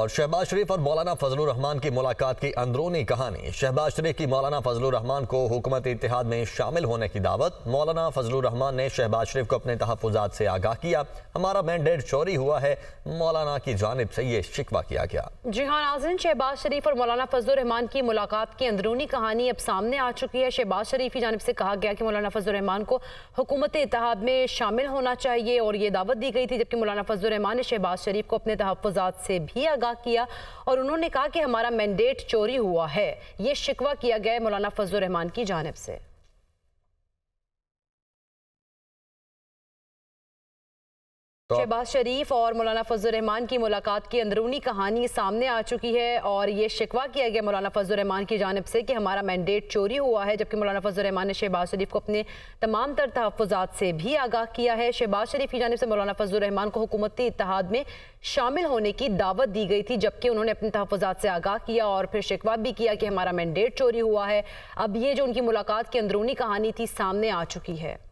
और शहबाज शरीफ और मौलाना फजल रहमान की मुलाकात की अंदरूनी कहानी शहबाज शरीफ की मौलाना फजल रहमान को हुकूमत इतिहाद में शामिल होने की दावत मौलाना फजल रहमान ने शहबाज शरीफ को अपने तहफात से आगाह किया हमारा मैंडेट चोरी हुआ है मौलाना की जानब से ये शिकवा किया गया जी हाँ नाजन शहबाज शरीफ और मौलाना फजल रहमान की मुलाकात की अंदरूनी कहानी अब सामने आ चुकी है शहबाज शरीफ की जानब से कहा गया कि मौलाना फजल रहमान को हुकूमत इतिहाद में शामिल होना चाहिए और ये दावत दी गई थी जबकि मौलाना फजल रहमान ने शहबाज शरीफ को अपने तहफात से भी आगाह किया और उन्होंने कहा कि हमारा मैंडेट चोरी हुआ है ये शिकवा किया गया मौलाना फजल रहमान की जानब से तो शहबाज शरीफ और मौलाना फजलरहमान की मुलाकात की अंदरूनी कहानी सामने आ चुकी है और ये शिकवा किया गया मौलाना फजलरहमान की जानब से कि हमारा मैंडेट चोरी हुआ है जबकि मौलाना फजलरहमान ने शहबाज शरीफ को अपने तमाम तर तहफात से भी आगाह किया है शहबाज शरीफ की जानब से मौलाना फजलरहमान को हुकूमती इतिहाद में शामिल होने की दावत दी गई थी जबकि उन्होंने अपने तहफात से आगाह किया और फिर शिकवा भी किया कि हमारा मैंडेट चोरी हुआ है अब ये जो उनकी मुलाकात की अंदरूनी कहानी थी सामने आ चुकी है